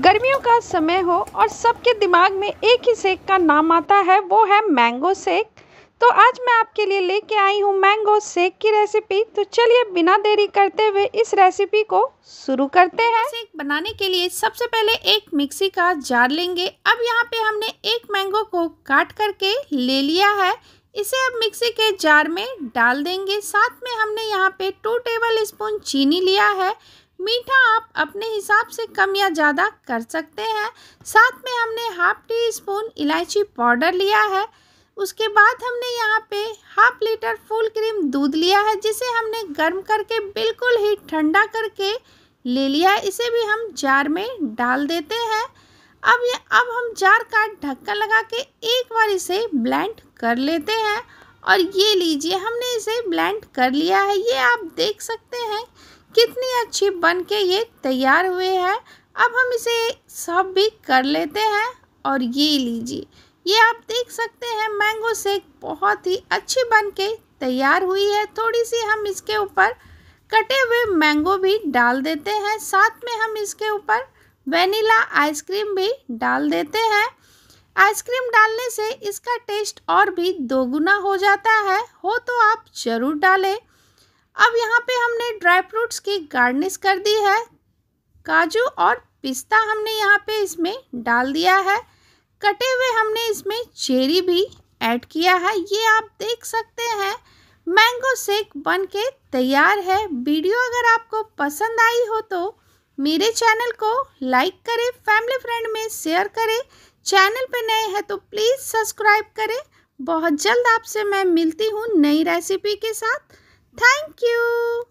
गर्मियों का समय हो और सबके दिमाग में एक ही सेक का नाम आता है वो है मैंगो सेक तो आज मैं आपके लिए लेके आई हूँ मैंगो सेक की रेसिपी तो चलिए बिना देरी करते हुए इस रेसिपी को शुरू करते हैं सेक बनाने के लिए सबसे पहले एक मिक्सी का जार लेंगे अब यहाँ पे हमने एक मैंगो को काट करके ले लिया है इसे अब मिक्सी के जार में डाल देंगे साथ में हमने यहाँ पे टू टेबल स्पून चीनी लिया है मीठा आप अपने हिसाब से कम या ज़्यादा कर सकते हैं साथ में हमने हाफ टी स्पून इलायची पाउडर लिया है उसके बाद हमने यहाँ पे हाफ लीटर फुल क्रीम दूध लिया है जिसे हमने गर्म करके बिल्कुल ही ठंडा करके ले लिया है इसे भी हम जार में डाल देते हैं अब ये अब हम जार का ढक्कन लगा के एक बार इसे ब्लेंड कर लेते हैं और ये लीजिए हमने इसे ब्लेंड कर लिया है ये आप देख सकते हैं कितनी अच्छी बन के ये तैयार हुए हैं अब हम इसे सब भी कर लेते हैं और ये लीजिए ये आप देख सकते हैं मैंगो सेक बहुत ही अच्छी बन के तैयार हुई है थोड़ी सी हम इसके ऊपर कटे हुए मैंगो भी डाल देते हैं साथ में हम इसके ऊपर वेनिला आइसक्रीम भी डाल देते हैं आइसक्रीम डालने से इसका टेस्ट और भी दोगुना हो जाता है हो तो आप ज़रूर डालें अब यहाँ पे हमने ड्राई फ्रूट्स की गार्निश कर दी है काजू और पिस्ता हमने यहाँ पे इसमें डाल दिया है कटे हुए हमने इसमें चेरी भी ऐड किया है ये आप देख सकते हैं मैंगो सेक बन के तैयार है वीडियो अगर आपको पसंद आई हो तो मेरे चैनल को लाइक करें फैमिली फ्रेंड में शेयर करें चैनल पे नए हैं तो प्लीज़ सब्सक्राइब करें बहुत जल्द आपसे मैं मिलती हूँ नई रेसिपी के साथ Thank you.